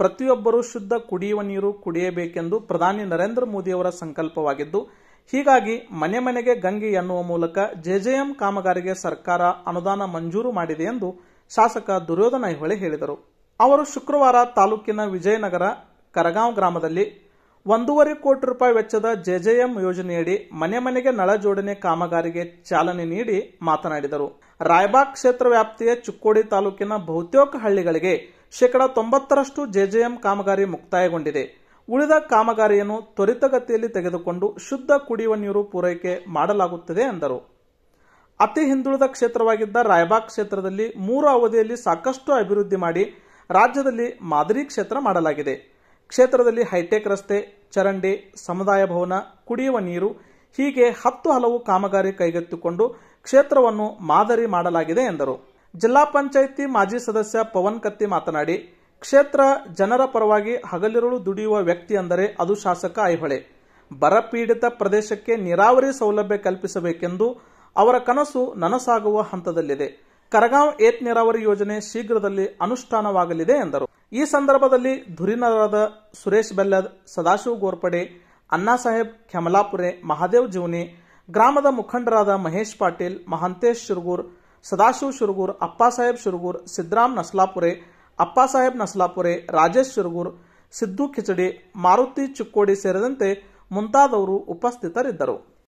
ಪ್ರತಿಯೊಬ್ಬರೂ ಶುದ್ಧ ಕುಡಿಯುವ ನೀರು ಕುಡಿಯಬೇಕೆಂದು ಪ್ರಧಾನಿ ನರೇಂದ್ರ ಮೋದಿಯವರ ಸಂಕಲ್ಪವಾಗಿದ್ದು ಹೀಗಾಗಿ ಮನೆ ಮನೆಗೆ ಗಂಗೆ ಎನ್ನುವ ಮೂಲಕ ಜೆಜೆಎಂ ಕಾಮಗಾರಿಗೆ ಸರ್ಕಾರ ಅನುದಾನ ಮಂಜೂರು ಮಾಡಿದೆ ಎಂದು ಶಾಸಕ ದುರ್ಯೋಧನ ಐಹೊಳೆ ಹೇಳಿದರು ಅವರು ಶುಕ್ರವಾರ ತಾಲೂಕಿನ ವಿಜಯನಗರ ಕರಗಾಂವ್ ಗ್ರಾಮದಲ್ಲಿ ಒಂದೂವರೆ ಕೋಟಿ ರೂಪಾಯಿ ವೆಚ್ಚದ ಜೆಜೆಎಂ ಯೋಜನೆಯಡಿ ಮನೆ ಮನೆಗೆ ನಳ ಜೋಡಣೆ ಕಾಮಗಾರಿಗೆ ಚಾಲನೆ ನೀಡಿ ಮಾತನಾಡಿದರು ರಾಯಬಾಗ್ ಕ್ಷೇತ್ರ ವ್ಯಾಪ್ತಿಯ ಚುಕ್ಕೋಡಿ ತಾಲೂಕಿನ ಬಹುತೇಕ ಹಳ್ಳಿಗಳಿಗೆ ಶೇಕಡ ತೊಂಬತ್ತರಷ್ಟು ಜೆಜೆಎಂ ಕಾಮಗಾರಿ ಮುಕ್ತಾಯಗೊಂಡಿದೆ ಉಳಿದ ಕಾಮಗಾರಿಯನ್ನು ತ್ವರಿತಗತಿಯಲ್ಲಿ ತೆಗೆದುಕೊಂಡು ಶುದ್ಧ ಕುಡಿಯುವ ನೀರು ಪೂರೈಕೆ ಮಾಡಲಾಗುತ್ತದೆ ಎಂದರು ಅತಿ ಹಿಂದುಳಿದ ಕ್ಷೇತ್ರವಾಗಿದ್ದ ರಾಯಬಾಗ್ ಕ್ಷೇತ್ರದಲ್ಲಿ ಮೂರು ಅವಧಿಯಲ್ಲಿ ಸಾಕಷ್ಟು ಅಭಿವೃದ್ಧಿ ಮಾಡಿ ರಾಜ್ಯದಲ್ಲಿ ಮಾದರಿ ಕ್ಷೇತ್ರ ಮಾಡಲಾಗಿದೆ ಕ್ಷೇತ್ರದಲ್ಲಿ ಹೈಟೆಕ್ ರಸ್ತೆ ಚರಂಡಿ ಸಮುದಾಯ ಭವನ ಕುಡಿಯುವ ನೀರು ಹೀಗೆ ಹತ್ತು ಹಲವು ಕಾಮಗಾರಿ ಕೈಗೆತ್ತಿಕೊಂಡು ಕ್ಷೇತ್ರವನ್ನು ಮಾದರಿ ಮಾಡಲಾಗಿದೆ ಎಂದರು ಜಿಲ್ಲಾ ಪಂಚಾಯಿತಿ ಮಾಜಿ ಸದಸ್ಯ ಪವನ್ ಕತ್ತಿ ಮಾತನಾಡಿ ಕ್ಷೇತ್ರ ಜನರ ಪರವಾಗಿ ಹಗಲಿರುಳು ದುಡಿಯುವ ವ್ಯಕ್ತಿ ಅಂದರೆ ಅದು ಶಾಸಕ ಐಹೊಳೆ ಬರಪೀಡಿತ ಪ್ರದೇಶಕ್ಕೆ ನೀರಾವರಿ ಸೌಲಭ್ಯ ಕಲ್ಪಿಸಬೇಕೆಂದು ಅವರ ಕನಸು ನನಸಾಗುವ ಹಂತದಲ್ಲಿದೆ ಕರಗಾಂವ್ ಏತ್ ನೀರಾವರಿ ಯೋಜನೆ ಶೀಘ್ರದಲ್ಲಿ ಅನುಷ್ಠಾನವಾಗಲಿದೆ ಎಂದರು ಈ ಸಂದರ್ಭದಲ್ಲಿ ಧುರಿನರಾದ ಸುರೇಶ್ ಬೆಲ್ಲದ್ ಸದಾಶಿವ ಗೋರ್ಪಡೆ ಅಣ್ಣಾಸಾಹೇಬ್ ಖಮಲಾಪುರೆ ಮಹಾದೇವ್ ಜೀವನಿ ಗ್ರಾಮದ ಮುಖಂಡರಾದ ಮಹೇಶ್ ಪಾಟೀಲ್ ಮಹಂತೇಶ್ ಶಿರ್ಗೂರ್ ಸದಾಶಿವ್ ಶಿರಗೂರ್ ಸಾಹೇಬ್ ಶಿರಗೂರ್ ಸಿದ್ದರಾಮ್ ನಸ್ಲಾಪುರೆ ಅಪ್ಪಾಸಾಹೇಬ್ ನಸ್ಲಾಪುರೆ ರಾಜೇಶ್ ಶಿರಗೂರ್ ಸಿದ್ದು ಕಿಚಡಿ ಮಾರುತಿ ಚಿಕ್ಕೋಡಿ ಸೇರಿದಂತೆ ಮುಂತಾದವರು ಉಪಸ್ಥಿತರಿದ್ದರು